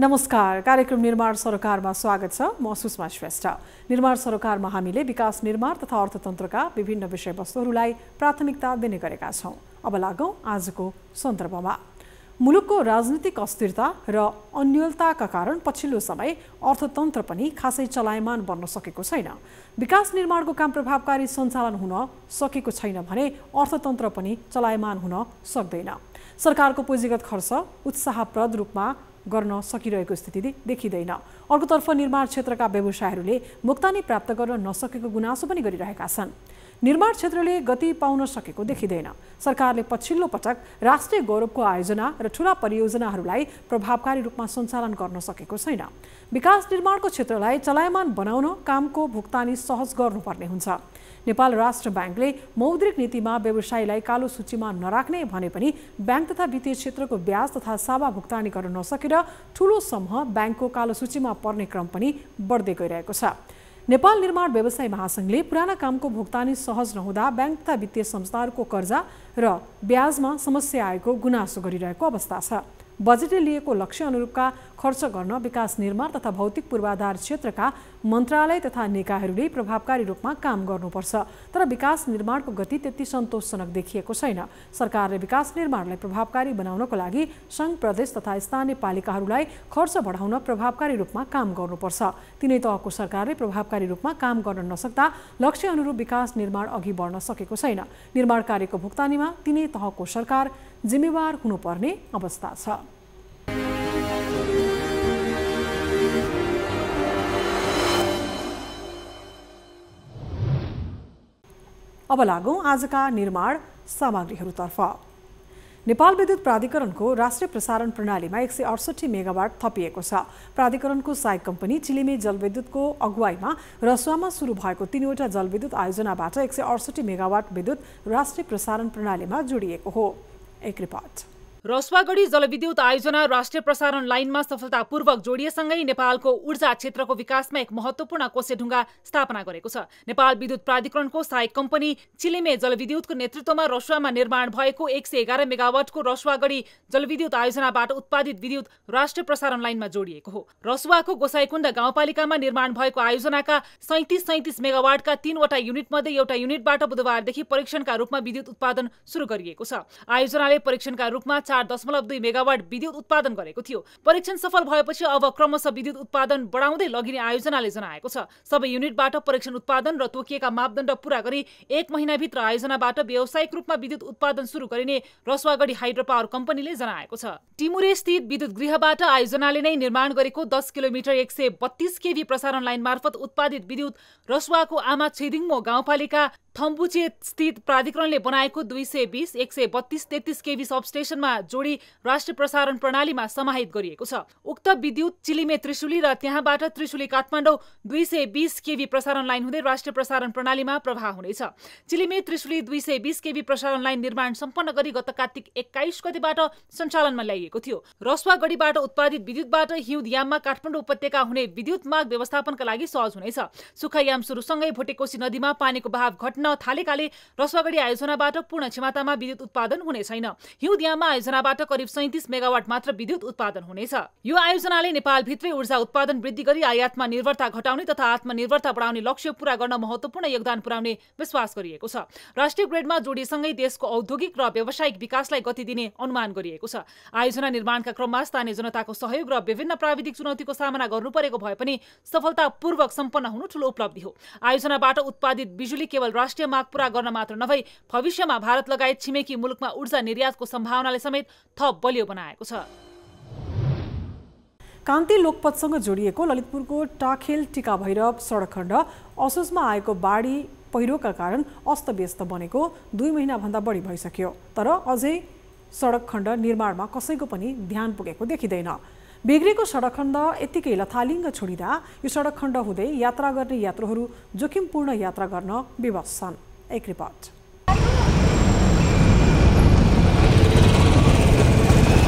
नमस्कार कार्यक्रम निर्माण सरकारमा स्वागत छ म सुषमा श्रेष्ठ निर्माण सरकारमा हामीले विकास निर्माण तथा अर्थतन्त्रका विभिन्न विषयवस्तुहरूलाई प्राथमिकता दिने गरेका छौँ अब लागौँ आजको सन्दर्भमा मुलुकको राजनीतिक अस्थिरता र अन्यलताका कारण पछिल्लो समय अर्थतन्त्र पनि खासै चलायमान बन्न सकेको छैन विकास निर्माणको काम प्रभावकारी सञ्चालन हुन सकेको छैन भने अर्थतन्त्र पनि चलायमान हुन सक्दैन सरकारको पुँजीगत खर्च उत्साहप्रद रूपमा गर्न सकिरहेको स्थिति देखिँदैन अर्कोतर्फ निर्माण क्षेत्रका व्यवसायहरूले मुक्तानी प्राप्त गर्न नसकेको गुनासो पनि गरिरहेका छन् निर्माण क्षेत्रले गति पाउन सकेको देखिँदैन सरकारले पछिल्लो पटक राष्ट्रिय गौरवको आयोजना र ठूला परियोजनाहरूलाई प्रभावकारी रूपमा सञ्चालन गर्न सकेको छैन विकास निर्माणको क्षेत्रलाई चलायमान बनाउन कामको भुक्तानी सहज गर्नुपर्ने हुन्छ नेपाल राष्ट्र ब्याङ्कले मौद्रिक नीतिमा व्यवसायीलाई कालो सूचीमा नराख्ने भने पनि ब्याङ्क तथा वित्तीय क्षेत्रको ब्याज तथा सावा भुक्तानी गर्न नसकेर ठूलो समूह ब्याङ्कको कालो सूचीमा पर्ने क्रम पनि बढ्दै गइरहेको छ नेपाल निर्माण व्यवसाय महासङ्घले पुराना कामको भुक्तानी सहज नहुँदा ब्याङ्क तथा वित्तीय संस्थाहरूको कर्जा र ब्याजमा समस्या आएको गुनासो गरिरहेको अवस्था छ बजेटले लिएको लक्ष्य अनुरूपका खर्च गर्न विकास निर्माण तथा भौतिक पूर्वाधार क्षेत्रका मन्त्रालय तथा निकायहरूले प्रभावकारी रूपमा काम गर्नुपर्छ तर विकास निर्माणको गति त्यति सन्तोषजनक देखिएको छैन सरकारले विकास निर्माणलाई प्रभावकारी बनाउनको लागि सङ्घ प्रदेश तथा स्थानीय पालिकाहरूलाई खर्च बढाउन प्रभावकारी रूपमा काम गर्नुपर्छ तिनै तहको सरकारले प्रभावकारी रूपमा काम गर्न नसक्दा लक्ष्य अनुरूप विकास निर्माण अघि बढ्न सकेको छैन निर्माण कार्यको भुक्तानीमा तिनै तहको सरकार जिम्मेवार हुनुपर्ने अवस्था छ अब लागौँ आजका निर्माण सामग्रीहरूतर्फ नेपाल विद्युत प्राधिकरणको राष्ट्रिय प्रसारण प्रणालीमा एक सय अडसठी मेगावाट थपिएको छ प्राधिकरणको सहायक कम्पनी चिलिमे जलविद्युतको अगुवाईमा रसुवामा सुरु भएको तीनवटा जलविद्युत आयोजनाबाट एक सय अडसठी मेगावाट विद्युत राष्ट्रिय प्रसारण प्रणालीमा जोडिएको हो एक रिपोर्ट रसुवागढी जलविद्युत आयोजना राष्ट्रिय प्रसारण लाइनमा सफलतापूर्वक जोडिएसँगै नेपालको ऊर्जा क्षेत्रको विकासमा एक महत्त्वपूर्ण कोसेढुङ्गा स्थापना गरेको छ नेपाल विद्युत प्राधिकरणको सहायक कम्पनी चिलिमे जलविद्युतको नेतृत्वमा रसुवामा निर्माण भएको एक सय एघार मेगावाटको रसुवागढी जलविद्युत आयोजनाबाट उत्पादित विद्युत राष्ट्रिय प्रसारण लाइनमा जोडिएको हो रसुवाको गोसाईकुण्ड गाउँपालिकामा निर्माण भएको आयोजनाका सैतिस सैतिस मेगावाटका तीनवटा युनिटमध्ये एउटा युनिटबाट बुधबारदेखि परीक्षणका रूपमा विद्युत उत्पादन सुरु गरिएको छ आयोजनाले परीक्षणका रूपमा चार दशमलव दुई मेगावाट विद्युत उत्पादन गरेको थियो परीक्षण सफल भएपछि अब क्रमशः विद्युत उत्पादन बढाउँदै लगिने आयोजनाले जनाएको छ सबै युनिटबाट परीक्षण उत्पादन र तोकिएका मापदण्ड पूरा गरी एक महिनाभित्र आयोजनाबाट व्यावसायिक रूपमा विद्युत उत्पादन सुरु गरिने रसुवागढी हाइड्रो पावर कम्पनीले जनाएको छ टिमुरे स्थित विद्युत गृहबाट आयोजनाले नै निर्माण गरेको दस किलोमिटर एक सय बत्तीस केभी प्रसारण लाइन मार्फत उत्पादित विद्युत रसुवाको आमा छेदिङमो गाउँपालिका थम्बुचे स्थित प्राधिकरणले बनाएको दुई सय बिस एक सय बत्तीस तेत्तिस केबी सबस्टेसनमा जोडी राष्ट्रिय प्रसारण प्रणालीमा समाहित गरिएको छ उक्त विद्युत चिलिमे त्रिशुली र त्यहाँबाट त्रिशुली काठमाडौँ दुई सय बिस केबी प्रसारण लाइन हुँदै राष्ट्रिय प्रसारण प्रणालीमा प्रवाह हुनेछ चिलिमे त्रिशुली दुई सय बिस केबी प्रसारण लाइन निर्माण सम्पन्न गरी गत कार्तिक एक्काइस गतिबाट सञ्चालनमा ल्याइएको थियो रसुवागढीबाट उत्पादित विद्युतबाट हिउँद याममा काठमाडौँ उपत्यका हुने विद्युत माग व्यवस्थापनका लागि सहज हुनेछ सुक्खायाम सुरुसँगै भोटेकोशी नदीमा पानीको बहाव घट घट्न थालेकाले रसुवागढी आयोजनाबाट पूर्ण क्षमतामा विद्युत उत्पादन हुने छैन हिउँदियामा आयोजनाबाट करिब सैतिस मेगावाट मात्र विद्युत उत्पादन हुनेछ यो आयोजनाले नेपालभित्रै ऊर्जा उत्पादन वृद्धि गरी आयातमा निर्भरता घटाउने तथा आत्मनिर्भरता बढाउने लक्ष्य पूरा गर्न महत्वपूर्ण योगदान पुर्याउने विश्वास गरिएको छ राष्ट्रिय ग्रेडमा जोडीसँगै देशको औद्योगिक र व्यावसायिक विकासलाई गति दिने अनुमान गरिएको छ आयोजना निर्माणका क्रममा स्थानीय जनताको सहयोग र विभिन्न प्राविधिक चुनौतीको सामना गर्नु परेको भए पनि सफलतापूर्वक सम्पन्न हुनु ठूलो उपलब्धि हो आयोजनाबाट उत्पादित बिजुली केवल राष्ट्रिय माग पूरा गर्न मात्र नभई भविष्यमा भारत लगायत छिमेकी मुलुकमा ऊर्जा निर्यातको सम्भावनाले समेत थप बलियो बनाएको छ कान्ति लोकपतसँग जोडिएको ललितपुरको टाखेल टिका भैरव सडक खण्ड असोजमा आएको बाढी पहिरोका कारण अस्तव्यस्त बनेको दुई महिनाभन्दा बढी भइसक्यो तर अझै सडक खण्ड निर्माणमा कसैको पनि ध्यान पुगेको देखिँदैन बिग्रेको सडक खण्ड यत्तिकै लथालिङ्ग छोडिँदा यो सडक खण्ड हुँदै यात्रा गर्ने यात्रुहरू जोखिमपूर्ण यात्रा गर्न विवश छन् एक रिपोर्ट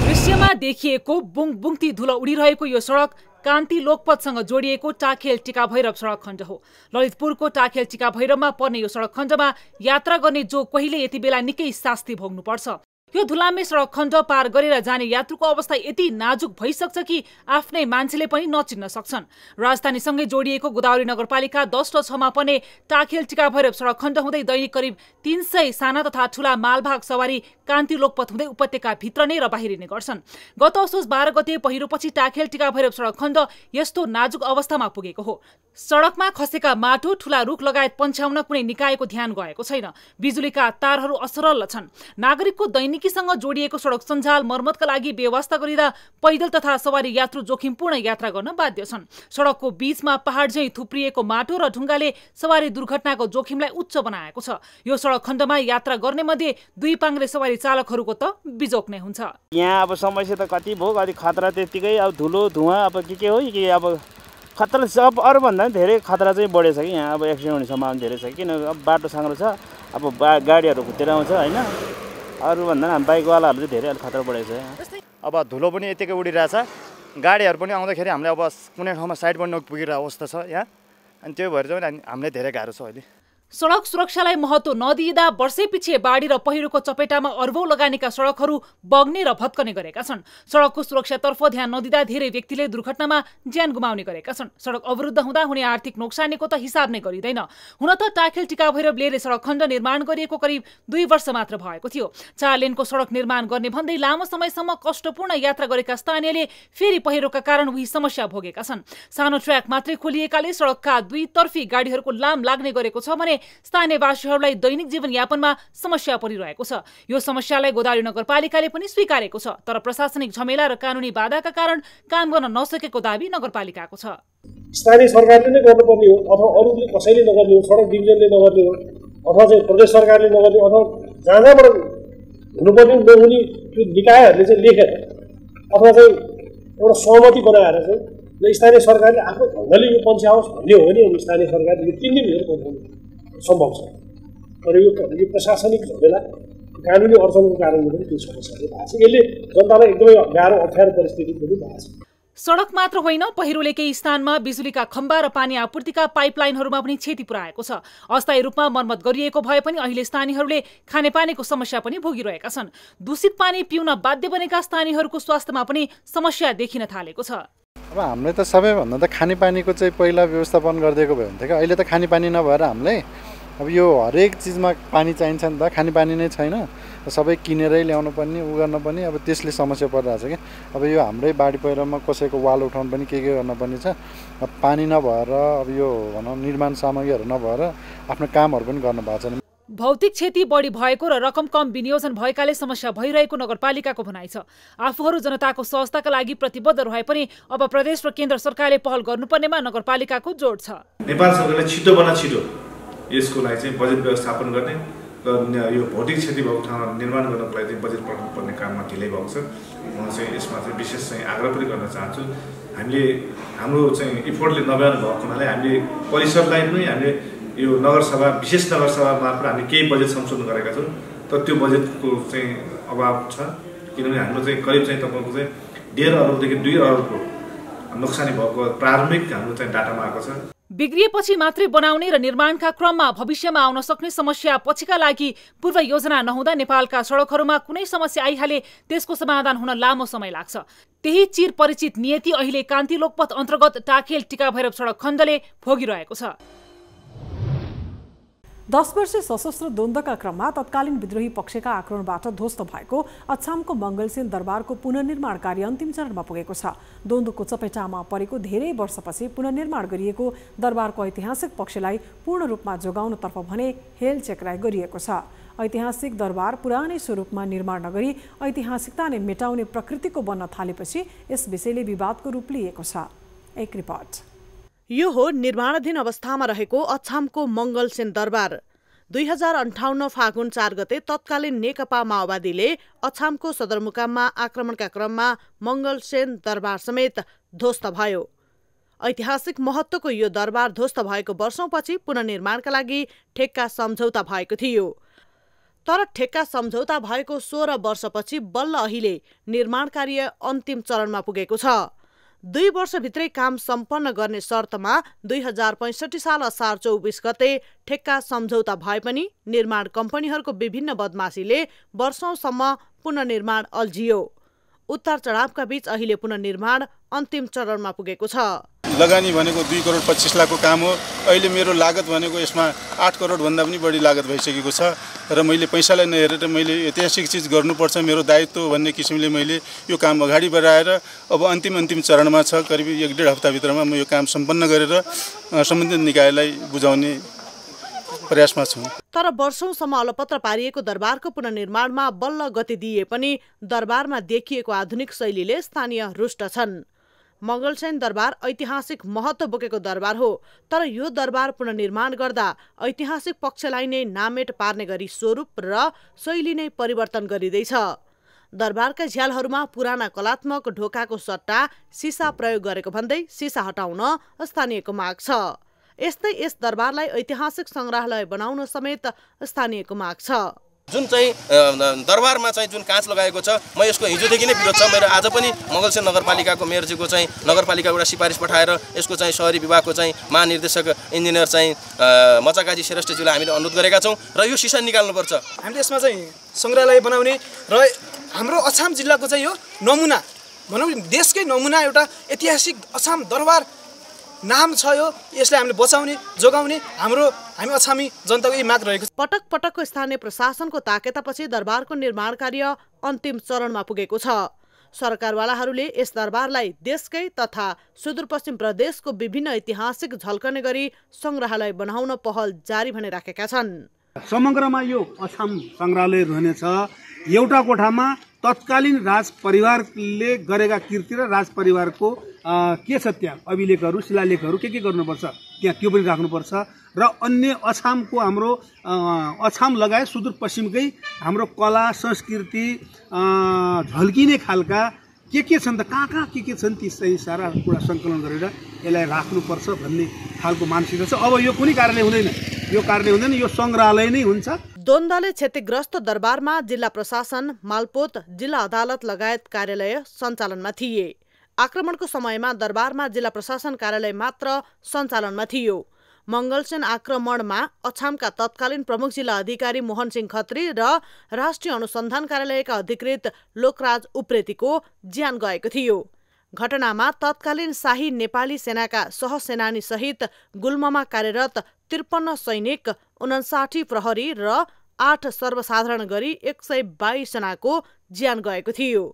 दृश्यमा देखिएको बुङ बुङ्ती धुलो उडिरहेको यो सडक कान्ति लोकपतसँग जोडिएको टाखेल टिका भैरव सडक खण्ड हो ललितपुरको टाखेल टिका भैरवमा पर्ने यो सडक खण्डमा यात्रा गर्ने जो कहिले यति बेला निकै शास्ति भोग्नुपर्छ यो धुलामे सडक खण्ड पार गरेर जाने यात्रुको अवस्था यति नाजुक भइसक्छ कि आफ्नै मान्छेले पनि नचिन्न सक्छन् राजधानीसँगै जोडिएको गोदावरी नगरपालिका दस र छमा पनि टाखेल टिका भैरव सडक खण्ड हुँदै दैनिक करिब तिन सय साना तथा ठुला मालभाग सवारी कान्ति लोकपथ हुँदै भित्र नै र बाहिरिने गर्छन् गत असोज बाह्र गते पहिरोपछि टाखेल टिका भैरव सडक खण्ड यस्तो नाजुक अवस्थामा पुगेको हो सडकमा खसेका माटो ठुला रुख लगायत पन्छ्याउन कुनै निकायको ध्यान गएको छैन बिजुलीका तारहरू असरल छन् नागरिकको दैनिक छिमेकीसँग जोडिएको सडक सञ्जाल मर्मतका लागि व्यवस्था गरिँदा पैदल तथा सवारी यात्रु जोखिमपूर्ण यात्रा गर्न बाध्य छन् सडकको बीचमा पहाड झैँ थुप्रिएको माटो र ढुङ्गाले सवारी दुर्घटनाको जोखिमलाई उच्च बनाएको छ यो सडक खण्डमा यात्रा गर्ने मध्ये दुई पाङ्रे सवारी चालकहरूको त बिजोक नै हुन्छ यहाँ अब समस्या त कति भयो कति खतरा त्यतिकै अब धुलो धुवा अब के के हो कि अब खतरा अब अरूभन्दा पनि धेरै खतरा चाहिँ बढेछ छ कि यहाँ अब एक्सिडेन्ट हुने सम्भावना धेरै छ किन अब बाटो साङ्ग्रो छ अब बा गाडीहरू घुटेर आउँछ होइन अरूभन्दा हामी बाइकवालाहरू चाहिँ धेरै अलिक खतरा बढेको छ अब धुलो पनि यत्तिकै उडिरहेछ गाडीहरू पनि आउँदाखेरि हामीले अब कुनै ठाउँमा साइड पनि नपुगेर अवस्था छ यहाँ अनि त्यो भएर चाहिँ हामीलाई धेरै गाह्रो छ अहिले सडक सुरक्षालाई महत्त्व नदिँदा पछि बाढी र पहिरोको चपेटामा अर्बौं लगानीका सडकहरू बग्ने र भत्कने गरेका छन् सडकको सुरक्षातर्फ ध्यान नदिँदा धेरै व्यक्तिले दुर्घटनामा ज्यान गुमाउने गरेका छन् सडक अवरुद्ध हुँदा हुने आर्थिक नोक्सानीको त हिसाब नै गरिँदैन हुन त टाखेल टिका ब्लेले सडक खण्ड निर्माण गरिएको करिब दुई वर्ष मात्र भएको थियो चार लेनको सडक निर्माण गर्ने भन्दै लामो समयसम्म कष्टपूर्ण यात्रा गरेका स्थानीयले फेरि पहिरोका कारण उही समस्या भोगेका छन् सानो ट्र्याक मात्रै खोलिएकाले सडकका दुईतर्फी गाडीहरूको लाम लाग्ने गरेको छ भने स्थानीयवासीहरूलाई दैनिक जीवनयापनमा समस्या परिरहेको छ यो समस्यालाई गोदावरी नगरपालिकाले पनि स्वीकारेको छ तर प्रशासनिक झमेला र कानुनी बाधाका कारण काम गर्न नसकेको दावी नगरपालिकाको छ स्थानीय सरकारले नै गर्नुपर्ने हो अथवा अरूले कसैले नगर्ने हो सडक डिभिजनले नगर्ने हो अथवा चाहिँ प्रदेश सरकारले नगर्ने अथवा जहाँ जहाँबाट हुनुपर्ने नहुने त्यो निकायहरूले चाहिँ लेखेर अथवा चाहिँ एउटा सहमति बनाएर चाहिँ स्थानीय सरकारले आफ्नो ढङ्गले यो आओस् भन्ने हो नि स्थानीय सरकारले यो तिन दिनभित्र पन्छाउनु सम्भव छ तर यो यो प्रशासनिक झमेला कानुनी अडचनको कारणले पनि त्यो समस्याले भएको छ यसले जनतालाई एकदमै गाह्रो अप्ठ्यारो परिस्थिति पनि भएको छ सडक मात्र होइन पहिरोले केही स्थानमा बिजुलीका खम्बा र पानी आपूर्तिका पाइपलाइनहरूमा पनि क्षति पुर्याएको छ अस्थायी रूपमा मर्मत गरिएको भए पनि अहिले स्थानीयहरूले खानेपानीको समस्या पनि भोगिरहेका छन् दूषित पानी पिउन बाध्य बनेका स्थानीयहरूको स्वास्थ्यमा पनि समस्या देखिन थालेको छ अब हामीले त सबैभन्दा त खानेपानीको चाहिँ पहिला व्यवस्थापन गरिदिएको भए हुन्थ्यो क्या अहिले त खानेपानी नभएर हामीले अब यो हरेक चिजमा पानी चाहिन्छ नि त खानेपानी नै छैन सबै किनेरै ल्याउनु पर्ने उ गर्नु पर्ने अब त्यसले समस्या परिरहेको छ क्या अब यो हाम्रै बाढी पहिरोमा कसैको वाल उठाउनु पनि के के गर्नुपर्ने छ पानी नभएर अब यो भनौँ निर्माण सामग्रीहरू नभएर आफ्नो कामहरू पनि गर्नु भएको छैन भौतिक क्षति बढी भएको र रकम कम विनियोजन भएकाले समस्या भइरहेको नगरपालिकाको भनाइ छ आफूहरू जनताको सहजताका लागि प्रतिबद्ध रहे पनि अब प्रदेश र केन्द्र सरकारले पहल गर्नुपर्नेमा नगरपालिकाको जोड छ नेपाल सरकारले छिटोभन्दा छिटो यसको लागि चाहिँ बजेट व्यवस्थापन गर्ने र यो भौतिक क्षति भएको ठाउँमा निर्माण गर्नको लागि चाहिँ बजेट पठाउनु पर्ने काममा ढिलै भएको छ म चाहिँ यसमा चाहिँ विशेष चाहिँ आग्रह पनि गर्न चाहन्छु हामीले हाम्रो चाहिँ इफोर्टले नभ्याउनु भएको हुनाले हामीले परिसरलाई पनि हामीले यो नगरसभा विशेष नगरसभा मार्फत हामीले केही बजेट संशोधन गरेका छौँ तर त्यो बजेटको चाहिँ अभाव छ किनभने हाम्रो चाहिँ करिब चाहिँ तपाईँको चाहिँ डेढ अरबदेखि दुई अरबको नोक्सानी भएको प्रारम्भिक हाम्रो चाहिँ डाटामा आएको छ बिग्रिएपछि मात्रै बनाउने र निर्माणका क्रममा भविष्यमा आउन सक्ने समस्या पछिका लागि पूर्व योजना नहुँदा नेपालका सडकहरूमा कुनै समस्या आइहाले त्यसको समाधान हुन लामो समय लाग्छ त्यही चिर परिचित नियति अहिले कान्ति लोकपथ अन्तर्गत टाखेल टिका भैरव सडक खण्डले भोगिरहेको छ दस वर्ष सशस्त्र द्वन्द्वका क्रममा तत्कालीन विद्रोही पक्षका आक्रमणबाट ध्वस्त भएको अछामको मङ्गलसेन दरबारको पुनर्निर्माण कार्य अन्तिम चरणमा पुगेको छ द्वन्द्वको चपेटामा परेको धेरै वर्षपछि पुनर्निर्माण गरिएको दरबारको ऐतिहासिक पक्षलाई पूर्ण रूपमा जोगाउनतर्फ भने हेल चेक्राइ गरिएको छ ऐतिहासिक दरबार पुरानै स्वरूपमा निर्माण नगरी ऐतिहासिकता नै मेटाउने प्रकृतिको बन्न थालेपछि यस विषयले विवादको रूप लिएको छ एक रिपोर्ट यो हो निर्माणाधीन अवस्थामा रहेको अछामको मङ्गलसेन दरबार दुई हजार अन्ठाउन्न फागुन चार गते तत्कालीन नेकपा माओवादीले अछामको सदरमुकाममा आक्रमणका क्रममा मङ्गलसेन दरबार समेत ध्वस्त भयो ऐतिहासिक महत्त्वको यो दरबार ध्वस्त भएको वर्षौँपछि पुननिर्माणका लागि ठेक्का सम्झौता भएको थियो तर ठेक्का सम्झौता भएको सोह्र वर्षपछि बल्ल अहिले निर्माण कार्य अन्तिम चरणमा पुगेको छ दुई वर्षभित्रै काम सम्पन्न गर्ने शर्तमा दुई हजार पैँसठी साल असार चौबिस गते ठेक्का सम्झौता भए पनि निर्माण कम्पनीहरूको विभिन्न बदमासीले वर्षौंसम्म पुननिर्माण अल्झियो उत्तर चढावका बीच अहिले पुनर्निर्माण अन्तिम चरणमा पुगेको छ लगानी भनेको दुई करोड पच्चिस लाखको काम हो अहिले मेरो लागत भनेको यसमा आठ करोडभन्दा पनि बढी लागत भइसकेको छ र मैले पैसालाई नहेरेर मैले ऐतिहासिक चिज गर्नुपर्छ मेरो दायित्व भन्ने किसिमले मैले यो काम अगाडि बढाएर अब अन्तिम अन्तिम चरणमा छ करिब एक डेढ हप्ताभित्रमा म यो काम सम्पन्न गरेर सम्बन्धित निकायलाई बुझाउने प्रयासमा छौँ तर वर्षौँसम्म अलपत्र पारिएको दरबारको पुनर्निर्माणमा बल्ल गति दिए पनि दरबारमा देखिएको आधुनिक शैलीले स्थानीय रुष्ट छन् मङ्गलसेन दरबार ऐतिहासिक महत्त्व बोकेको दरबार हो तर यो दरबार पुनर्निर्माण गर्दा ऐतिहासिक पक्षलाई नै नामेट पार्ने गरी स्वरूप र शैली नै परिवर्तन गरिँदैछ दरबारका झ्यालहरूमा पुराना कलात्मक ढोकाको सट्टा सिसा प्रयोग गरेको भन्दै सिसा हटाउन स्थानीयको माग छ यस्तै यस दरबारलाई ऐतिहासिक सङ्ग्रहालय बनाउन समेत स्थानीयको माग छ जुन चाहिँ दरबारमा चाहिँ जुन काँच लगाएको छ म यसको हिजोदेखि नै विरोध छ मेरो आज पनि मगलसेन नगरपालिकाको मेयरजीको चाहिँ नगरपालिका एउटा सिफारिस पठाएर यसको चाहिँ सहरी विभागको चाहिँ महानिर्देशक इन्जिनियर चाहिँ मचाकाजी श्रेष्ठजीलाई हामीले अनुरोध गरेका छौँ र यो सिसा निकाल्नुपर्छ हामीले यसमा चाहिँ सङ्ग्रहालय बनाउने र हाम्रो अछाम जिल्लाको चाहिँ यो नमुना भनौँ देशकै नमुना एउटा ऐतिहासिक अछाम दरबार नाम छ यो यसलाई हामीले बचाउने जोगाउने हाम्रो हामी अछामी जनताको यही माग रहेको छ पटक पटकको स्थानीय प्रशासनको ताकेतापछि दरबारको निर्माण कार्य अन्तिम चरणमा पुगेको छ सरकारवालाहरूले यस दरबारलाई देशकै तथा सुदूरपश्चिम प्रदेशको विभिन्न ऐतिहासिक झल्कने गरी सङ्ग्रहालय बनाउन पहल जारी भने राखेका छन् समग्रमा यो अछाम सङ्ग्रहालय रहनेछ एउटा कोठामा तत्कालीन राज परिवारले गरेका कृति र राज परिवारको के छ त्यहाँ अभिलेखहरू शिलालेखहरू के के गर्नुपर्छ त्यहाँ त्यो पनि राख्नुपर्छ र अन्य अछामको हाम्रो अछाम लगायत सुदूरपश्चिमकै हाम्रो कला संस्कृति झल्किने खालका के के छन् त कहाँ कहाँ के के छन् ती चाहिँ सारा कुरा सङ्कलन गरेर यसलाई राख्नुपर्छ भन्ने खालको मानसिकता छ अब यो कुनै कारणले हुँदैन यो कारणले हुँदैन यो सङ्ग्रहालय नै हुन्छ द्वन्द्वले क्षतिग्रस्त दरबारमा जिल्ला प्रशासन मालपोत जिल्ला अदालत लगायत कार्यालय सञ्चालनमा थिए आक्रमणको समयमा दरबारमा जिल्ला प्रशासन कार्यालय मात्र सञ्चालनमा थियो मङ्गलसेन आक्रमणमा अछामका तत्कालीन प्रमुख जिल्ला अधिकारी मोहन सिंह खत्री र राष्ट्रिय अनुसन्धान कार्यालयका अधिकृत लोकराज उप्रेतीको ज्यान गएको थियो घटनामा तत्कालीन शाही नेपाली सेनाका सहसेनानी सहित गुल्ममा कार्यरत त्रिपन्न सैनिक उनासाठी प्रहरी र आठ सर्वसाधारण गरी एक सय बाइसजनाको ज्यान गएको थियो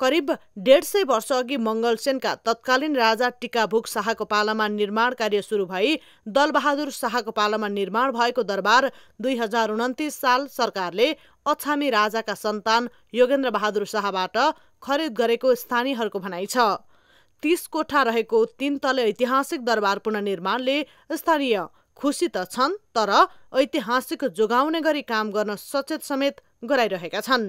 करिब डेढ सय वर्षअघि मङ्गलसेनका तत्कालीन राजा टिकाभुक शाहको पालामा निर्माण कार्य सुरु भई दलबहादुर शाहको पालामा निर्माण भएको दरबार दुई हजार उन्तिस साल सरकारले अछामी राजाका सन्तान योगेन्द्र बहादुर शाहबाट खरिद गरेको स्थानीयहरूको भनाइ छ तीस कोठा रहेको तीन तले ऐतिहासिक दरबार पुननिर्माणले स्थानीय खुसी त छन् तर ऐतिहासिक जोगाउने गरी काम गर्न सचेत समेत गराइरहेका छन्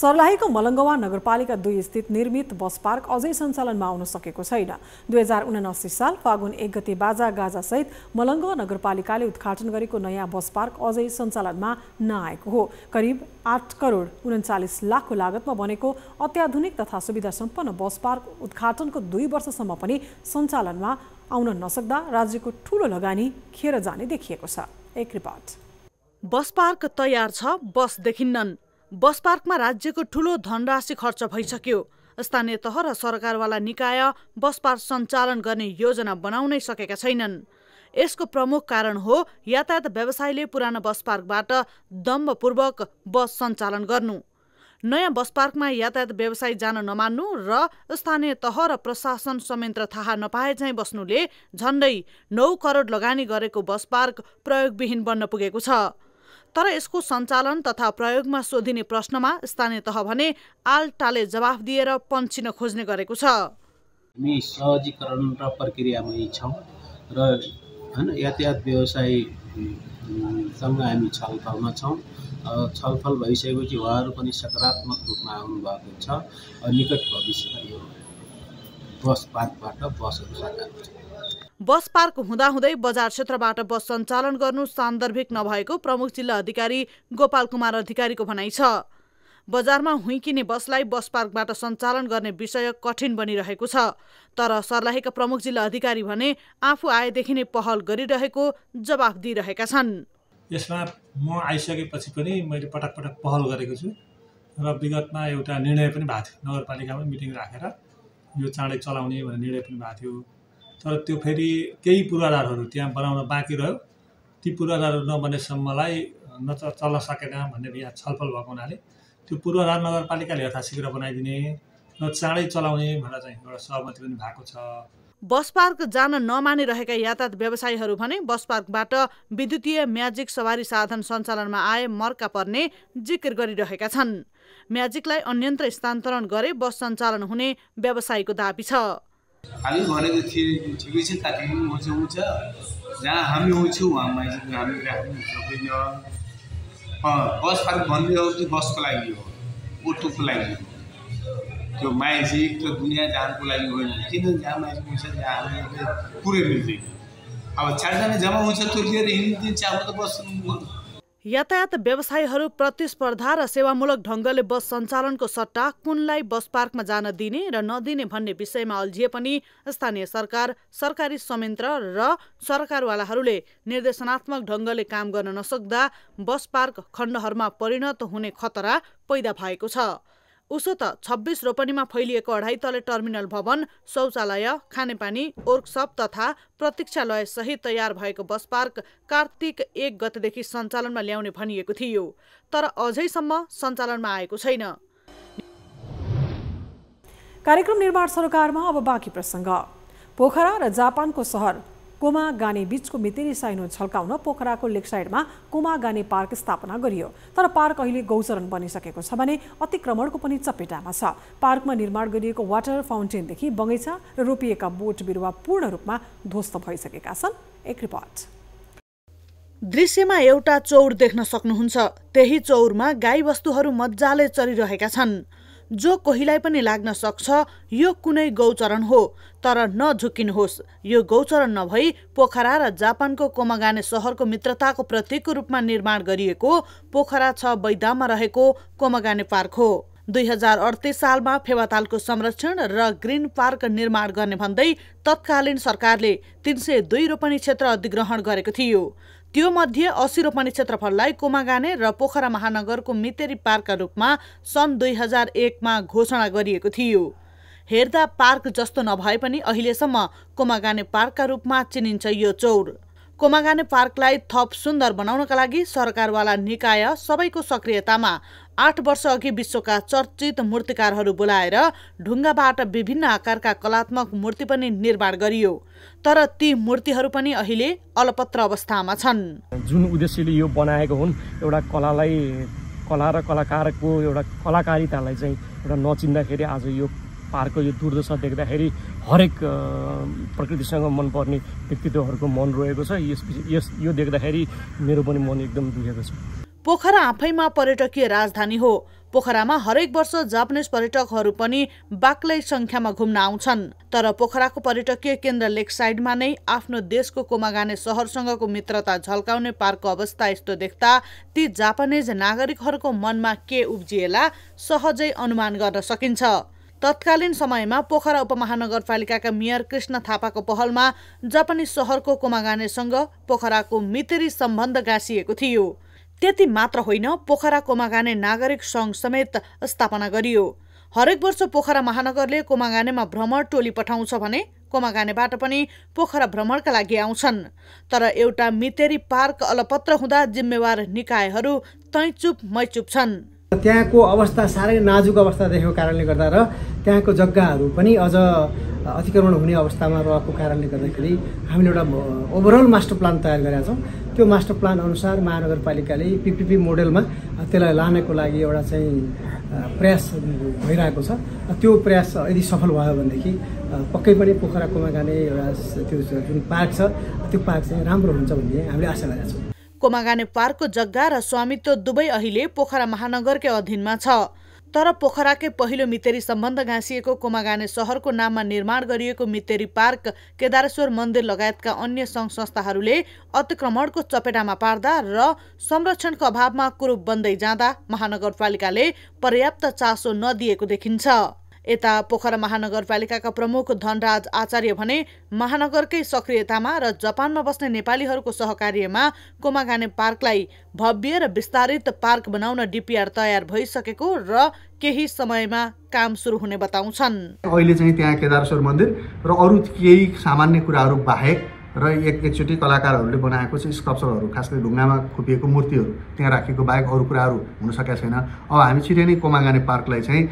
सर्लाहीको मलङ्गवा नगरपालिका दुई स्थित निर्मित बस पार्क अझै सञ्चालनमा आउन सकेको छैन दुई हजार उनासी साल फागुन एक गते बाजा गाजासहित मलङ्गवा नगरपालिकाले उद्घाटन गरेको नयाँ बस पार्क अझै सञ्चालनमा नआएको हो करिब आठ करोड उन्चालिस लाखको लागतमा बनेको अत्याधुनिक तथा सुविधा सम्पन्न बस पार्क उद्घाटनको दुई वर्षसम्म पनि सञ्चालनमा आउन नसक्दा राज्यको ठूलो लगानी खेर जाने देखिएको छ एक रिपोर्ट बस पार्क तयार छ बस देखिन्नन् बस पार्कमा राज्यको ठूलो धनराशि खर्च भइसक्यो स्थानीय तह र सरकारवाला निकाय बस पार्क सञ्चालन गर्ने योजना बनाउनै सकेका छैनन् यसको प्रमुख कारण हो यातायात व्यवसायले पुरानो बस पार्कबाट दम्बपूर्वक बस सञ्चालन गर्नु नयाँ बस पार्कमा यातायात व्यवसाय जान नमान्नु र स्थानीय तह र प्रशासन संयन्त्र थाहा नपाए चाहिँ बस्नुले झन्डै नौ करोड लगानी गरेको बस पार्क प्रयोगविहीन बन्न पुगेको छ तर यसको सञ्चालन तथा प्रयोगमा सोधिने प्रश्नमा स्थानीय तह भने आल्टाले जवाफ दिएर पन्छिन खोज्ने गरेको छ हामी सहजीकरण र प्रक्रियामै छौँ र होइन यातायात व्यवसायसँग हामी छलफलमा छौँ छलफल भइसकेपछि उहाँहरू पनि सकारात्मक रूपमा आउनुभएको छ निकट भविष्यमा यो बस पार्कबाट बसहरू सकारात्मक बस पार्क हुँदाहुँदै बजार क्षेत्रबाट बस सञ्चालन गर्नु सान्दर्भिक नभएको प्रमुख जिल्ला अधिकारी गोपाल कुमार अधिकारीको भनाइ छ बजारमा हुइकिने बसलाई बस पार्कबाट सञ्चालन गर्ने विषय कठिन बनिरहेको छ तर सर्लाहीका प्रमुख जिल्ला अधिकारी भने आफू आएदेखि नै पहल गरिरहेको जवाफ दिइरहेका छन् यसमा म आइसकेपछि पनि मैले पटक पटक पहल गरेको छु र विगतमा एउटा निर्णय पनि भएको थियो नगरपालिकामा मिटिङ राखेर यो चाँडै चलाउने भन्ने निर्णय पनि भएको थियो तर त्यो फेरि केही पूर्वाधारहरू त्यहाँ बनाउन बाँकी रह्यो ती पूर्वाधारहरू नबनेसम्मलाई नच चल्न सकेन भन्ने यहाँ छलफल भएको हुनाले त्यो पूर्वाधार नगरपालिकाले यथाशीघ्र बनाइदिने न चाँडै चलाउने भनेर चाहिँ एउटा सहमति पनि भएको छ बस पार्क जान नमानिरहेका यातायात व्यवसायीहरू भने बस पार्कबाट विद्युतीय म्याजिक सवारी साधन सञ्चालनमा आए मर्का पर्ने जिकिर गरिरहेका छन् म्याजिकलाई अन्यन्त्र स्थानान्तरण गरे बस सञ्चालन हुने व्यवसायीको दावी छ हामी भनेको थिएँ ठिकै छ त ठिकै हुन्छ हुन्छ जहाँ हामी हुन्छौँ उहाँ मान्छे हामी राख्नु सक्दैन बस पार्क भन्ने हो कि बसको लागि हो ओटोको लागि हो त्यो मान्छे त्यो दुनियाँ जानको लागि होइन किन जहाँ मान्छे हुन्छ जहाँ हामी पुरै मिल्दैन अब चारजना जम्मा हुन्छ त्यो लिएर हिँड्दिन्छ अब त बस्नु यातायात व्यवसायीहरू प्रतिस्पर्धा र सेवामूलक ढङ्गले बस सञ्चालनको सट्टा कुनलाई बस पार्कमा जान दिने र नदिने भन्ने विषयमा अल्झिए पनि स्थानीय सरकार सरकारी संयन्त्र र सरकारवालाहरूले निर्देशनात्मक ढङ्गले काम गर्न नसक्दा बस पार्क खण्डहरूमा परिणत हुने खतरा पैदा भएको छ उसो त छब्बिस रोपनीमा फैलिएको अढाई तले टर्मिनल भवन शौचालय खानेपानी वर्कसप तथा प्रतीक्षालय सहित तयार भएको बस पार्क कार्तिक एक गतेदेखि सञ्चालनमा ल्याउने भनिएको थियो तर अझैसम्म सञ्चालनमा आएको छैन कार्यक्रम निर्माण सरकारमा अब बाँकी प्रसङ्ग पोखरा र जापानको सहर कोमा गाने बीचको मितेरी साइनो छल्काउन पोखराको लेक साइडमा कोमा गाने पार्क स्थापना गरियो तर पार्क अहिले गौचरण बनिसकेको छ भने अतिक्रमणको पनि चपेटामा छ पार्कमा निर्माण गरिएको वाटर फाउन्टेनदेखि बगैँचा र रोपिएका बोट बिरुवा पूर्ण रूपमा ध्वस्त भइसकेका छन् एक रिपोर्ट दृश्यमा एउटा चौर देख्न सक्नुहुन्छ त्यही चौरमा गाई वस्तुहरू मजाले चलिरहेका छन् जो कोहीलाई पनि लाग्न सक्छ यो कुनै गौचरण हो तर नझुकिनुहोस् यो गौचरण नभई पोखरा र जापानको कोमागाने सहरको मित्रताको प्रतीकको रूपमा निर्माण गरिएको पोखरा छ बैदाममा रहेको कोमागाने पार्क हो दुई हजार अडतिस सालमा फेवातालको संरक्षण र ग्रिन पार्क निर्माण गर्ने भन्दै तत्कालीन सरकारले तिन सय दुई रोपनी क्षेत्र अधिग्रहण गरेको थियो त्यो मध्ये असी रोपनी क्षेत्रफललाई कोमागाने र पोखरा महानगरको मितेरी पार्कका रूपमा सन् दुई हजार एकमा घोषणा गरिएको थियो हेर्दा पार्क जस्तो नभए पनि अहिलेसम्म कोमागाने पार्कका रूपमा चिनिन्छ यो चौर कोमागाने पार्कलाई थप सुन्दर बनाउनका लागि सरकारवाला निकाय सबैको सक्रियतामा आठ वर्ष अघि विश्वका चर्चित मूर्तिकारहरू बोलाएर ढुङ्गाबाट विभिन्न आकारका कलात्मक मूर्ति पनि निर्माण गरियो तर ती मूर्तिहरू पनि अहिले अलपत्र अवस्थामा छन् जुन उद्देश्यले यो बनाएको हुन् एउटा कलालाई कला र कलाकारको एउटा कलाकारितालाई चाहिँ एउटा नचिन्दाखेरि आज यो पार्कको यो दुर्दशा देख्दाखेरि हरेक प्रकृतिसँग मनपर्ने व्यक्तित्वहरूको मन रोएको छ यस यस यो देख्दाखेरि मेरो पनि मन एकदम दुखेको छ पोखरा आफैमा पर्यटकीय राजधानी हो पोखरामा हरेक वर्ष जापानिज पर्यटकहरू पनि बाक्लै सङ्ख्यामा घुम्न आउँछन् तर पोखराको पर्यटकीय केन्द्र लेक साइडमा नै आफ्नो देशको कोमागाने सहरसँगको मित्रता झल्काउने पार्कको अवस्था यस्तो देख्दा ती जापानिज नागरिकहरूको मनमा के उब्जिएला सहजै अनुमान गर्न सकिन्छ तत्कालीन समयमा पोखरा उपमहानगरपालिकाका मेयर कृष्ण थापाको पहलमा जापानिज सहरको कोमागानेसँग पोखराको मितेरी सम्बन्ध गाँसिएको थियो त्यति मात्र होइन पोखरा कोमागाने नागरिक सङ्घ समेत स्थापना गरियो हरेक वर्ष पोखरा महानगरले कोमागानेमा भ्रमण टोली पठाउँछ भने कोमागानेबाट पनि पोखरा भ्रमणका लागि आउँछन् तर एउटा मितेरी पार्क अलपत्र हुँदा जिम्मेवार निकायहरू तैचुप मैचुप छन् त्यहाँको अवस्था साह्रै नाजुक अवस्था देखेको कारणले गर्दा र त्यहाँको जग्गाहरू पनि अझ अतिक्रमण हुने अवस्थामा रहेको कारणले गर्दाखेरि हामीले एउटा ओभरअल मास्टर प्लान तयार गरेका छौँ त्यो मास्टर प्लान अनुसार महानगरपालिकाले पिपिपी मोडेलमा त्यसलाई लानको लागि एउटा चाहिँ प्रयास भइरहेको छ त्यो प्रयास यदि सफल भयो भनेदेखि पक्कै पनि पोखरा कोमागाने एउटा त्यो जुन पार्क छ त्यो पार्क चाहिँ राम्रो हुन्छ भन्ने हामीले आशा गरेका छौँ कोमागाने पार्कको जग्गा र स्वामित्व दुवै अहिले पोखरा महानगरकै अधीनमा छ तर पोखराकै पहिलो मितेरी सम्बन्ध घाँसिएको कोमागाने सहरको नाममा निर्माण गरिएको मितेरी पार्क केदारेश्वर मन्दिर लगायतका अन्य सङ्घ संस्थाहरूले अतिक्रमणको चपेटामा पार्दा र संरक्षणको अभावमा कुरूप बन्दै जाँदा महानगरपालिकाले पर्याप्त चासो नदिएको देखिन्छ यता पोखरा महानगरपालिकाका प्रमुख धनराज आचार्य भने महानगरकै सक्रियतामा र जापानमा बस्ने नेपालीहरूको सहकार्यमा कोमागाने पार्कलाई भव्य र विस्तारित पार्क बनाउन डिपिआर तयार भइसकेको र केही समयमा काम सुरु हुने बताउँछन् अहिले चाहिँ त्यहाँ केदारेश्वर मन्दिर र अरू केही सामान्य कुराहरू बाहेक र एक एकचोटि कलाकारहरूले बनाएको चाहिँ स्कल्पचरहरू खास गरी ढुङ्गामा खोपिएको मूर्तिहरू त्यहाँ राखेको बाहेक अरू कुराहरू हुन सकेका छैन अब हामी छिटै नै कोमागाने पार्कलाई चाहिँ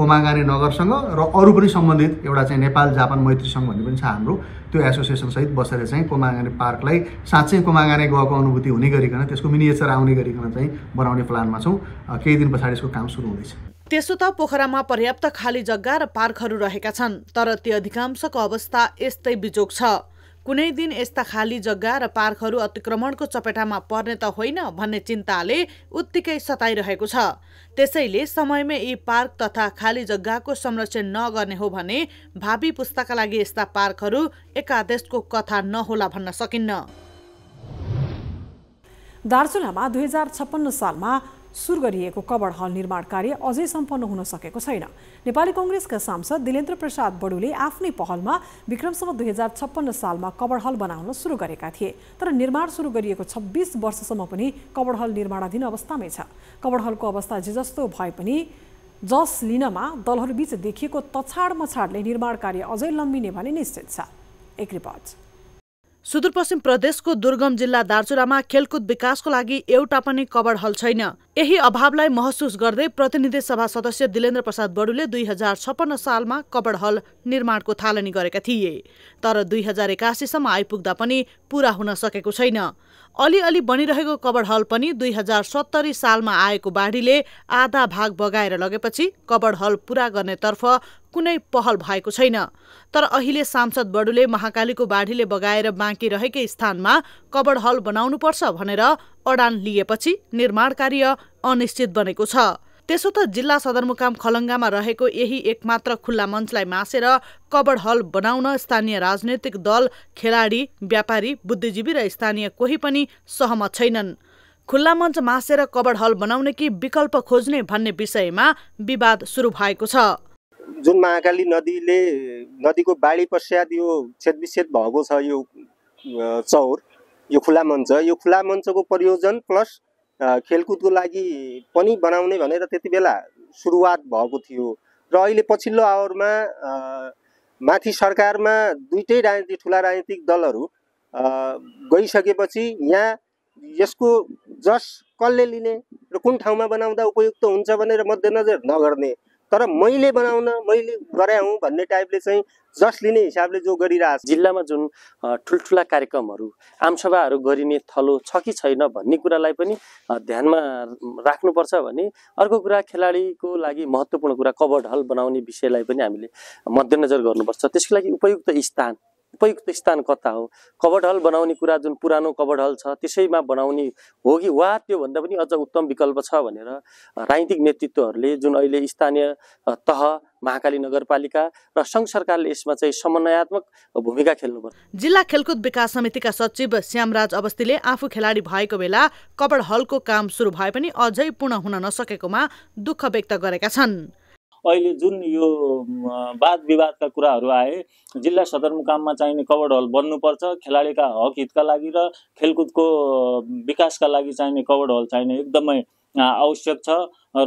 कोमागाने नगरसँग र अरू पनि सम्बन्धित एउटा चाहिँ नेपाल जापान मैत्री सङ्घ भन्ने पनि छ हाम्रो त्यो एसोसिएसनसहित बसेर चाहिँ कोमागाने पार्कलाई साँच्चै कोमागाने गएको अनुभूति हुने गरिकन त्यसको मिनिएचर आउने गरिकन चाहिँ बनाउने प्लानमा छौँ केही दिन पछाडि यसको काम सुरु हुँदैछ त्यसो त पोखरामा पर्याप्त खाली जग्गा र पार्कहरू रहेका छन् तर ती अधिकांशको अवस्था यस्तै बिजोग छ कुनै दिन यस्ता खाली जग्गा र पार्कहरू अतिक्रमणको चपेटामा पर्ने त होइन भन्ने चिन्ताले उत्तिकै सताइरहेको छ त्यसैले समयमै यी पार्क तथा खाली जग्गाको संरक्षण नगर्ने हो भने भावी पुस्ताका लागि यस्ता पार्कहरू एकादेशको कथा नहोला भन्न सकिन्न दार्चुलामा दुई हजार छप्पन्न सालमा सुरु गरिएको कबड हल निर्माण कार्य अझै सम्पन्न हुन सकेको छैन नेपाली कङ्ग्रेसका सांसद दिलेन्द्र प्रसाद बडुले आफ्नै पहलमा विक्रमसम्म दुई हजार छप्पन्न सालमा कबड हल बनाउन सुरु गरेका थिए तर निर्माण सुरु गरिएको छब्बिस वर्षसम्म पनि कबड हल निर्माणाधीन अवस्थामै छ कबड हलको अवस्था जे जस्तो भए पनि जस लिनमा दलहरूबीच देखिएको तछाड मछाडले निर्माण कार्य अझै लम्बिने भने निश्चित छ एक रिपोर्ट सुदूरपश्चिम प्रदेशको दुर्गम जिल्ला दार्चुलामा खेलकुद विकासको लागि एउटा पनि कवर हल छैन यही अभावलाई महसुस गर्दै प्रतिनिधि सभा सदस्य दिलेन्द्र प्रसाद बडुले दुई हजार छप्पन्न सालमा कबड हल निर्माणको थालनी गरेका थिए तर दुई हजार एकासीसम्म आइपुग्दा पनि पूरा हुन सकेको छैन अलिअलि बनिरहेको कबड हल पनि दुई हजार सत्तरी सालमा आएको बाढीले आधा भाग बगाएर लगेपछि कबड हल पूरा गर्नेतर्फ कुनै पहल भएको छैन तर अहिले सांसद बडुले महाकालीको बाढीले बगाएर बाँकी रहेकै स्थानमा कबड हल बनाउनुपर्छ भनेर अडान लिएपछि निर्माण कार्य अनिश्चित बनेको छ त्यसो त जिल्ला सदरमुकाम खलङ्गामा रहेको यही एकमात्र खुल्ला मञ्चलाई मासेर कबड हल बनाउन स्थानीय राजनैतिक दल खेलाडी व्यापारी बुद्धिजीवी र स्थानीय कोही पनि सहमत छैनन् खुल्ला मञ्च मासेर कबड हल बनाउने कि विकल्प खोज्ने भन्ने विषयमा विवाद सुरु भएको छ जुन महाकाली नदीले नदीको बाढी पश्चात यो छेदविच्छेद भएको छ यो चौर यो खुला मञ्च यो खुला मञ्चको प्रयोजन प्लस खेलकुदको लागि पनि बनाउने भनेर त्यति बेला सुरुवात भएको थियो र अहिले पछिल्लो आवरमा माथि सरकारमा दुइटै राजनीति ठुला राजनीतिक दलहरू गइसकेपछि यहाँ यसको जस कसले लिने र कुन ठाउँमा बनाउँदा उपयुक्त हुन्छ भनेर मध्यनजर नगर्ने तर मैले बनाउन मैले गरे हुँ भन्ने टाइपले चाहिँ जसले नै हिसाबले जो गरिरहेको छ जिल्लामा जुन ठुल्ठुला कार्यक्रमहरू आमसभाहरू गरिने थलो छ कि छैन भन्ने कुरालाई पनि ध्यानमा राख्नुपर्छ भने अर्को कुरा खेलाडीको लागि महत्त्वपूर्ण कुरा कभर हल बनाउने विषयलाई पनि हामीले मध्यनजर गर्नुपर्छ त्यसको लागि उपयुक्त स्थान उपयुक्त स्थान कता हो कभर्ड हल बनाउने कुरा जुन पुरानो कभर्ड हल छ त्यसैमा बनाउने हो कि वा त्योभन्दा पनि अझ उत्तम विकल्प छ भनेर राजनीतिक नेतृत्वहरूले जुन अहिले स्थानीय तह महाकाली नगरपालिका र सङ्घ सरकारले यसमा चाहिँ समन्वयात्मक भूमिका खेल्नुपर्छ जिल्ला खेलकुद विकास समितिका सचिव श्यामराज अवस्थीले आफू खेलाडी भएको बेला कबड हलको काम सुरु भए पनि अझै पूर्ण हुन नसकेकोमा दुःख व्यक्त गरेका छन् अहिले जुन यो वाद विवादका कुराहरू आए जिल्ला सदरमुकाममा चाहिने कवर्ड हल बन्नुपर्छ खेलाडीका हक हितका लागि र खेलकुदको विकासका लागि चाहिने कवर्ड हल चाहिने एकदमै आवश्यक छ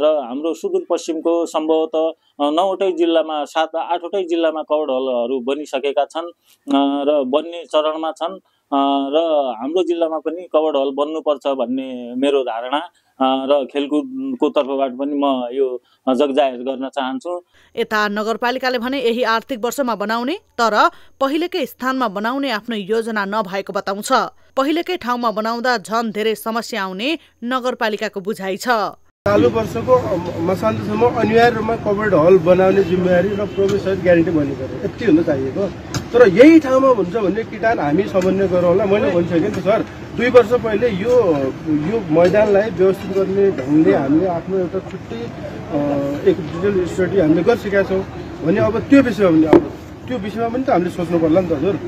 र हाम्रो सुदूरपश्चिमको सम्भवतः नौवटै जिल्लामा सात आठवटै जिल्लामा कवर्ड हलहरू बनिसकेका छन् र बन्ने चरणमा छन् र हाम्रो जिल्लामा पनि कवर्ड हल बन्नुपर्छ भन्ने मेरो धारणा र खेलकुदको तर्फबाट पनि म यो जग गर्न चाहन्छु यता नगरपालिकाले भने यही आर्थिक वर्षमा बनाउने तर पहिलेकै स्थानमा बनाउने आफ्नो योजना नभएको बताउँछ पहिलेकै ठाउँमा बनाउँदा झन धेरै समस्या आउने नगरपालिकाको बुझाइ छ चालु वर्षको मसान्तसम्म अनिवार्य रूपमा कवर्ड हल बनाउने जिम्मेवारी र प्रवेश ग्यारेन्टी भन्ने यति हुन चाहिएको तर यही ठाउँमा हुन्छ भने किटान हामी समन्वय गरौँला मैले भनिसकेँ नि त सर दुई वर्ष पहिले यो यो मैदानलाई व्यवस्थित गर्ने ढङ्गले हामीले आफ्नो एउटा छुट्टै एक डिजिटल स्टडी हामीले गरिसकेका छौँ भने अब त्यो विषयमा पनि अब त्यो विषयमा पनि त हामीले सोच्नु पर्ला नि त हजुर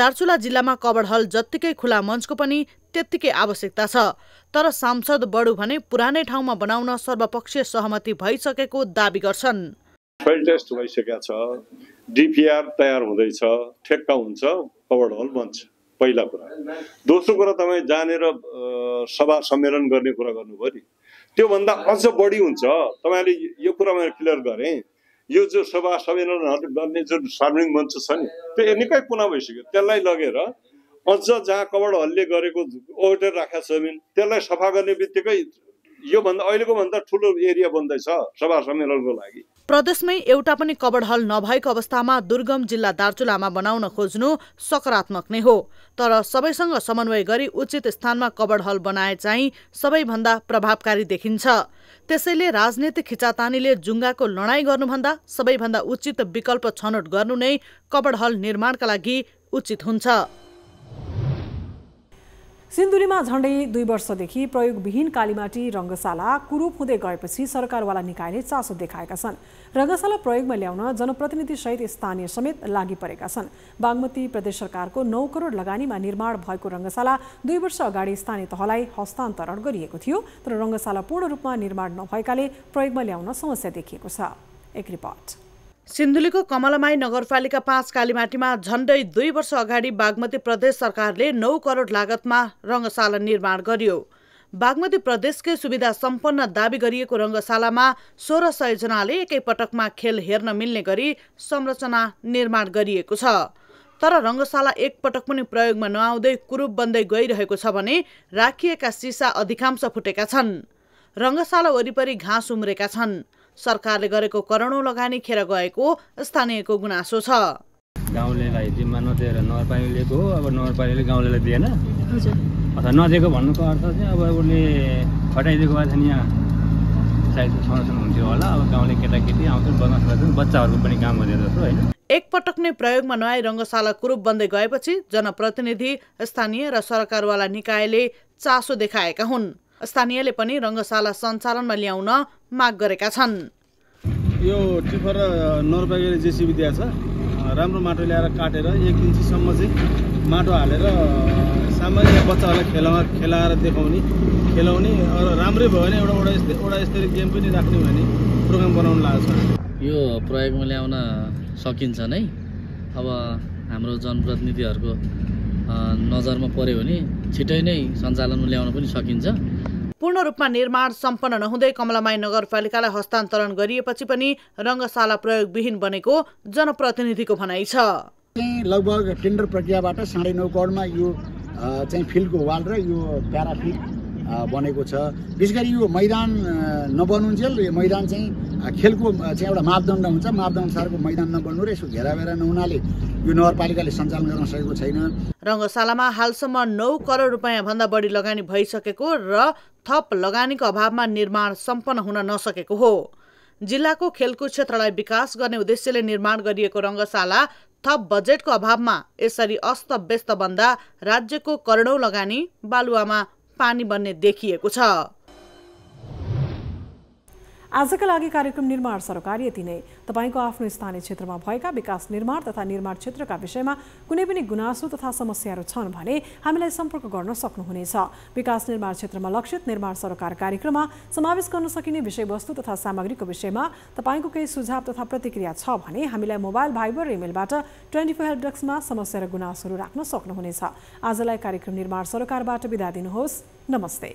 दार्चुला जिल्लामा कभर हल जत्तिकै खुला मञ्चको पनि त्यत्तिकै आवश्यकता छ तर सांसद बढु भने पुरानै ठाउँमा बनाउन सर्वपक्षीय सहमति भइसकेको दावी गर्छन् टेस्ट छ डिपिआर तयार हुँदैछ ठेक्का हुन्छ हल बन्छ पहिला कुरा दोस्रो कुरा तपाईँ जानेर सभा सम्मेलन गर्ने कुरा गर्नुभयो नि त्योभन्दा अझ बढी हुन्छ तपाईँले यो कुरा मैले क्लियर गरेँ यो जो सभा सम्मेलनहरू गर्ने जुन सार्वजनिक मञ्च छ नि त्यो निकै पुनः भइसक्यो त्यसलाई लगेर अझ जहाँ कबड हल्ले गरेको ओगटेर राखेको छ भने त्यसलाई सफा गर्ने बित्तिकै योभन्दा अहिलेको भन्दा ठुलो एरिया बन्दैछ सभा सम्मेलनको लागि प्रदेशमै एउटा पनि कबड हल नभएको अवस्थामा दुर्गम जिल्ला दार्चुलामा बनाउन खोज्नु सकारात्मक नै हो तर सबैसँग समन्वय गरी उचित स्थानमा कबड हल बनाए चाहिँ सबैभन्दा प्रभावकारी देखिन्छ त्यसैले राजनीतिक खिचातानीले जुङ्गाको लडाईँ गर्नुभन्दा सबैभन्दा उचित विकल्प छनौट गर्नु नै कबड हल निर्माणका लागि उचित हुन्छ सिन्धुलीमा झण्डै दुई वर्षदेखि प्रयोगविहीन कालीमाटी रङ्गशाला कुरूप हुँदै गएपछि सरकारवाला निकायले चासो देखाएका छन् रङ्गशाला प्रयोगमा ल्याउन जनप्रतिनिधिसहित स्थानीय समेत लागि परेका छन् बागमती प्रदेश सरकारको नौ करोड लगानीमा निर्माण भएको रङ्गशाला दुई वर्ष अगाडि स्थानीय तहलाई हस्तान्तरण गरिएको थियो तर रङ्गशाला पूर्ण रूपमा निर्माण नभएकाले प्रयोगमा ल्याउन समस्या देखिएको छ एक रिपोर्ट सिन्धुलीको कमलामाई नगरपालिका पाँच कालीमाटीमा झण्डै दुई वर्ष अगाडि बागमती प्रदेश सरकारले नौ करोड लागतमा रङ्गशाला निर्माण गर्यो बागमती प्रदेशकै सुविधा सम्पन्न दावी गरिएको रङ्गशालामा सोह्र सयजनाले एकैपटकमा खेल हेर्न मिल्ने गरी संरचना निर्माण गरिएको छ तर रङ्गशाला एकपटक पनि प्रयोगमा नआउँदै कुरूप बन्दै गइरहेको छ भने राखिएका सिसा अधिकांश फुटेका छन् रङ्गशाला वरिपरि घाँस उम्रेका छन् सरकारले गरेको करोडौँ लगानी खेर गएको स्थानीयको गुनासो छ गाउँलेलाई जिम्मा नदिएर नगरपालिकाले हो अब नगरपालिकाले गाउँलेलाई दिएन अथवा नदिएको भन्नुको अर्थ चाहिँ अब उसले खटाइदिएको भए चाहिँ यहाँ सायद संरक्षण हुन्थ्यो होला अब गाउँले केटाकेटी आउँछ बदमास बच्चाहरूको पनि काम गरेर जस्तो होइन एकपटक नै प्रयोगमा नआई रङ्गशाला कुरूप बन्दै गएपछि जनप्रतिनिधि स्थानीय र सरकारवाला निकायले चासो देखाएका हुन् स्थानीयले पनि रङ्गशाला सञ्चालनमा ल्याउन माग गरेका छन् यो टिफर र जेसी विद्या छ राम्रो माटो ल्याएर काटेर एक इन्चीसम्म चाहिँ माटो हालेर सामान्य बच्चाहरूलाई खेला खेलाएर देखाउने खेलाउने र राम्रै भयो भने एउटा एउटा यस्तै एउटा यस्तरी गेम पनि राख्ने भने प्रोग्राम बनाउनु छ यो प्रयोगमा ल्याउन सकिन्छ नै अब हाम्रो जनप्रतिनिधिहरूको नजरमा पऱ्यो भने छिटै नै सञ्चालनमा ल्याउन पनि सकिन्छ पूर्ण रूपमा निर्माण सम्पन्न नहुँदै कमलामाई नगरपालिकालाई हस्तान्तरण गरिएपछि पनि रङ्गशाला प्रयोगविहीन बनेको जनप्रतिनिधिको भनाइ छ लगभग टेन्डर प्रक्रियाबाट साढे नौ करोडमा यो चाहिँ फिल्डको वाल र यो प्याराफिल्ड बनेको छ विशेष गरी यो मैदान नबनुन्जेल यो मैदान चाहिँ खेलको चाहिँ एउटा मापदण्ड हुन्छ अनुसारको मैदान नबन्नु र यसको घेराबेरा नहुनाले यो नगरपालिकाले सञ्चालन गर्न सकेको छैन रङ्गशालामा हालसम्म नौ करोड भन्दा बढी लगानी भइसकेको र थप लगानीको अभावमा निर्माण सम्पन्न हुन नसकेको हो जिल्लाको खेलकुद क्षेत्रलाई विकास गर्ने उद्देश्यले निर्माण गरिएको रङ्गशाला थप बजेटको अभावमा यसरी अस्त व्यस्त भन्दा राज्यको करोडौँ लगानी बालुवामा पानी बन्ने देखिएको छ आजका लागि कार्यक्रम निर्माण सरकार यति नै तपाईँको आफ्नो स्थानीय क्षेत्रमा भएका विकास निर्माण तथा निर्माण क्षेत्रका विषयमा कुनै पनि गुनासो तथा समस्याहरू छन् भने हामीलाई सम्पर्क गर्न सक्नुहुनेछ विकास निर्माण क्षेत्रमा लक्षित निर्माण सरकार कार्यक्रममा समावेश गर्न सकिने विषयवस्तु तथा सामग्रीको विषयमा तपाईँको केही सुझाव तथा प्रतिक्रिया छ भने हामीलाई मोबाइल भाइबर र इमेलबाट ट्वेन्टी फोर हेल्पडेस्कमा समस्या र गुनासोहरू राख्न सक्नुहुनेछ आजलाई कार्यक्रम निर्माण सरकारबाट बिदा दिनुहोस् नमस्ते